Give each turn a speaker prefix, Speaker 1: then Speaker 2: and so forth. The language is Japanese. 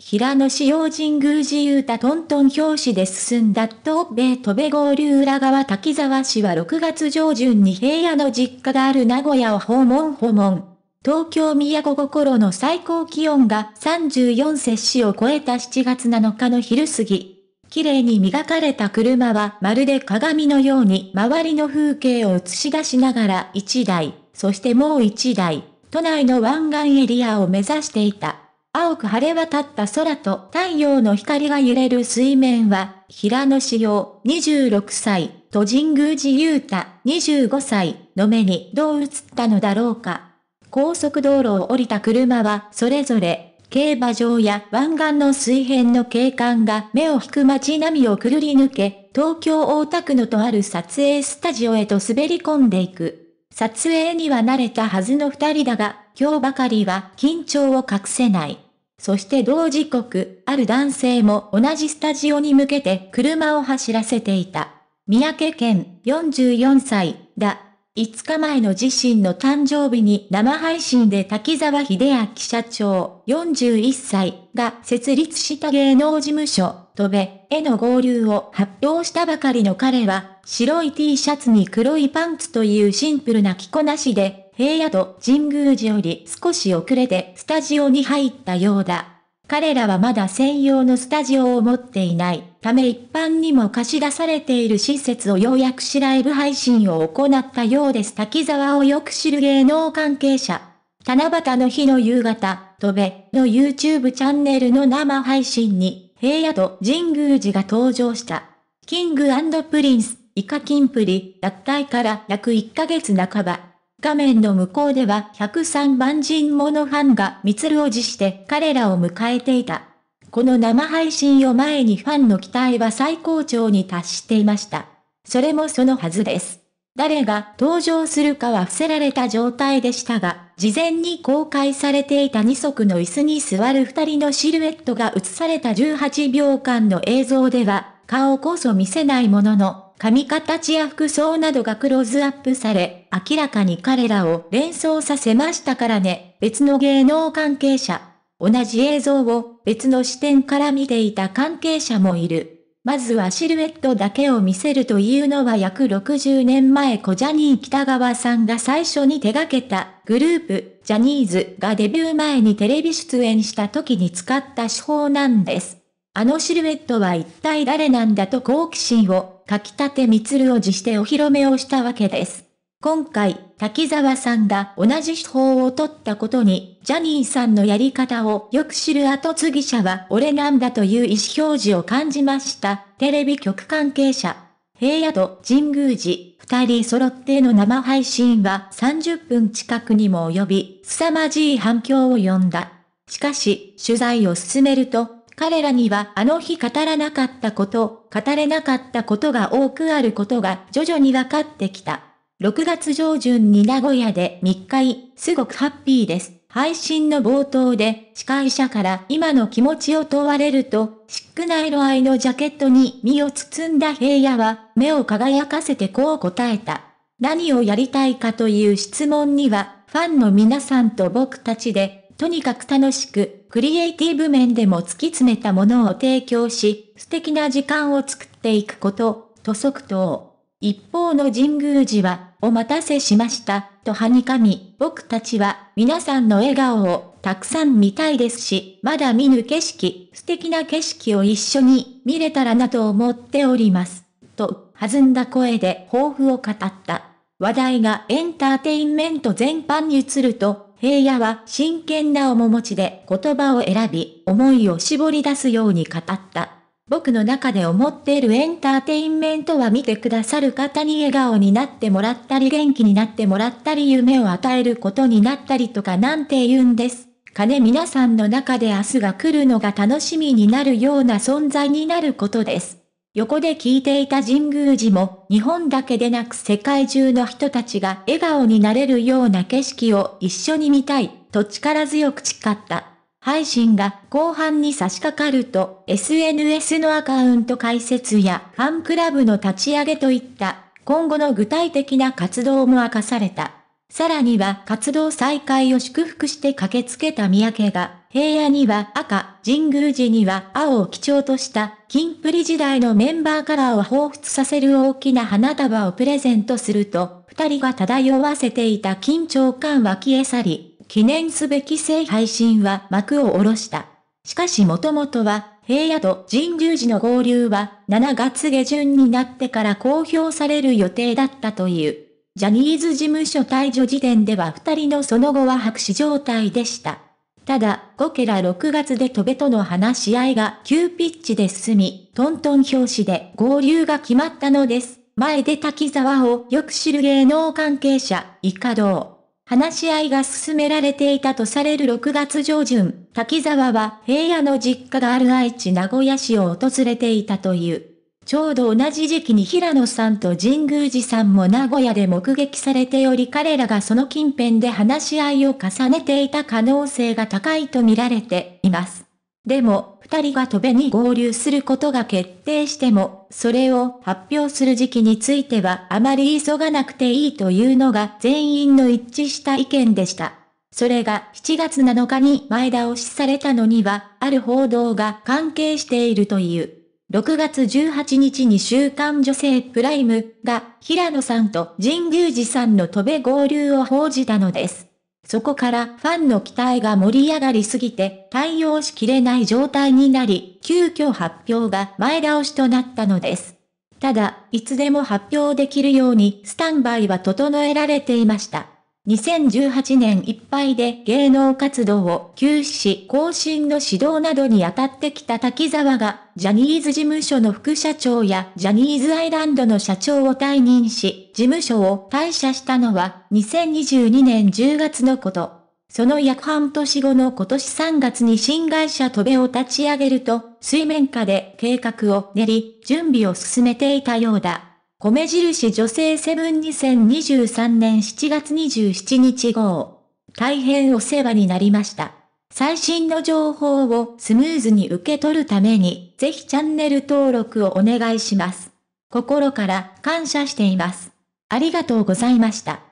Speaker 1: 平野市用神宮寺ゆうたトントン拍子で進んだ東米戸部合流裏側滝沢市は6月上旬に平野の実家がある名古屋を訪問訪問。東京都心の最高気温が34摂氏を超えた7月7日の昼過ぎ。綺麗に磨かれた車はまるで鏡のように周りの風景を映し出しながら1台、そしてもう1台、都内の湾岸エリアを目指していた。青く晴れ渡った空と太陽の光が揺れる水面は、平野紫耀26歳と神宮寺雄太25歳の目にどう映ったのだろうか。高速道路を降りた車はそれぞれ競馬場や湾岸の水辺の景観が目を引く街並みをくるり抜け、東京大田区のとある撮影スタジオへと滑り込んでいく。撮影には慣れたはずの二人だが、今日ばかりは緊張を隠せない。そして同時刻、ある男性も同じスタジオに向けて車を走らせていた。三宅健、44歳、だ。5日前の自身の誕生日に生配信で滝沢秀明社長、41歳が設立した芸能事務所、とべ、への合流を発表したばかりの彼は、白い T シャツに黒いパンツというシンプルな着こなしで、平野と神宮寺より少し遅れてスタジオに入ったようだ。彼らはまだ専用のスタジオを持っていないため一般にも貸し出されている施設をようやくしライブ配信を行ったようです。滝沢をよく知る芸能関係者。七夕の日の夕方、戸部の YouTube チャンネルの生配信に、平野と神宮寺が登場した。キングプリンス、イカキンプリ、脱退から約1ヶ月半ば。画面の向こうでは103万人ものファンがミツルを辞して彼らを迎えていた。この生配信を前にファンの期待は最高潮に達していました。それもそのはずです。誰が登場するかは伏せられた状態でしたが、事前に公開されていた2足の椅子に座る2人のシルエットが映された18秒間の映像では、顔こそ見せないものの、髪形や服装などがクローズアップされ、明らかに彼らを連想させましたからね、別の芸能関係者。同じ映像を別の視点から見ていた関係者もいる。まずはシルエットだけを見せるというのは約60年前小ジャニー北川さんが最初に手掛けたグループ、ジャニーズがデビュー前にテレビ出演した時に使った手法なんです。あのシルエットは一体誰なんだと好奇心をみ立るを辞してお披露目をしたわけです。今回、滝沢さんが同じ手法を取ったことに、ジャニーさんのやり方をよく知る後継ぎ者は俺なんだという意思表示を感じました。テレビ局関係者。平野と神宮寺、二人揃っての生配信は30分近くにも及び、凄まじい反響を呼んだ。しかし、取材を進めると、彼らにはあの日語らなかったこと、語れなかったことが多くあることが徐々に分かってきた。6月上旬に名古屋で3い、すごくハッピーです。配信の冒頭で司会者から今の気持ちを問われると、シックな色合いのジャケットに身を包んだ平野は目を輝かせてこう答えた。何をやりたいかという質問には、ファンの皆さんと僕たちでとにかく楽しく、クリエイティブ面でも突き詰めたものを提供し、素敵な時間を作っていくこと、と即答。一方の神宮寺は、お待たせしました、とはにかみ、僕たちは、皆さんの笑顔を、たくさん見たいですし、まだ見ぬ景色、素敵な景色を一緒に、見れたらなと思っております。と、弾んだ声で抱負を語った。話題がエンターテインメント全般に移ると、平野は真剣な面持ちで言葉を選び、思いを絞り出すように語った。僕の中で思っているエンターテインメントは見てくださる方に笑顔になってもらったり元気になってもらったり夢を与えることになったりとかなんて言うんです。金皆さんの中で明日が来るのが楽しみになるような存在になることです。横で聞いていた神宮寺も、日本だけでなく世界中の人たちが笑顔になれるような景色を一緒に見たい、と力強く誓った。配信が後半に差し掛かると、SNS のアカウント開設やファンクラブの立ち上げといった、今後の具体的な活動も明かされた。さらには活動再開を祝福して駆けつけた三宅が、平野には赤、神宮寺には青を基調とした、金プリ時代のメンバーカラーを彷彿させる大きな花束をプレゼントすると、二人が漂わせていた緊張感は消え去り、記念すべき聖配信は幕を下ろした。しかしもともとは、平野と神宮寺の合流は7月下旬になってから公表される予定だったという。ジャニーズ事務所退場時点では二人のその後は白紙状態でした。ただ、5ケラ6月で戸べとの話し合いが急ピッチで進み、トントン拍子で合流が決まったのです。前で滝沢をよく知る芸能関係者、イカド話し合いが進められていたとされる6月上旬、滝沢は平野の実家がある愛知名古屋市を訪れていたという。ちょうど同じ時期に平野さんと神宮寺さんも名古屋で目撃されており彼らがその近辺で話し合いを重ねていた可能性が高いと見られています。でも、二人が戸べに合流することが決定しても、それを発表する時期についてはあまり急がなくていいというのが全員の一致した意見でした。それが7月7日に前倒しされたのには、ある報道が関係しているという。6月18日に週刊女性プライムが平野さんと神宮寺さんの飛べ合流を報じたのです。そこからファンの期待が盛り上がりすぎて対応しきれない状態になり、急遽発表が前倒しとなったのです。ただ、いつでも発表できるようにスタンバイは整えられていました。2018年いっぱいで芸能活動を休止し更新の指導などに当たってきた滝沢が、ジャニーズ事務所の副社長やジャニーズアイランドの社長を退任し、事務所を退社したのは2022年10月のこと。その約半年後の今年3月に新会社トベを立ち上げると、水面下で計画を練り、準備を進めていたようだ。米印女性セブン2023年7月27日号。大変お世話になりました。最新の情報をスムーズに受け取るために、ぜひチャンネル登録をお願いします。心から感謝しています。ありがとうございました。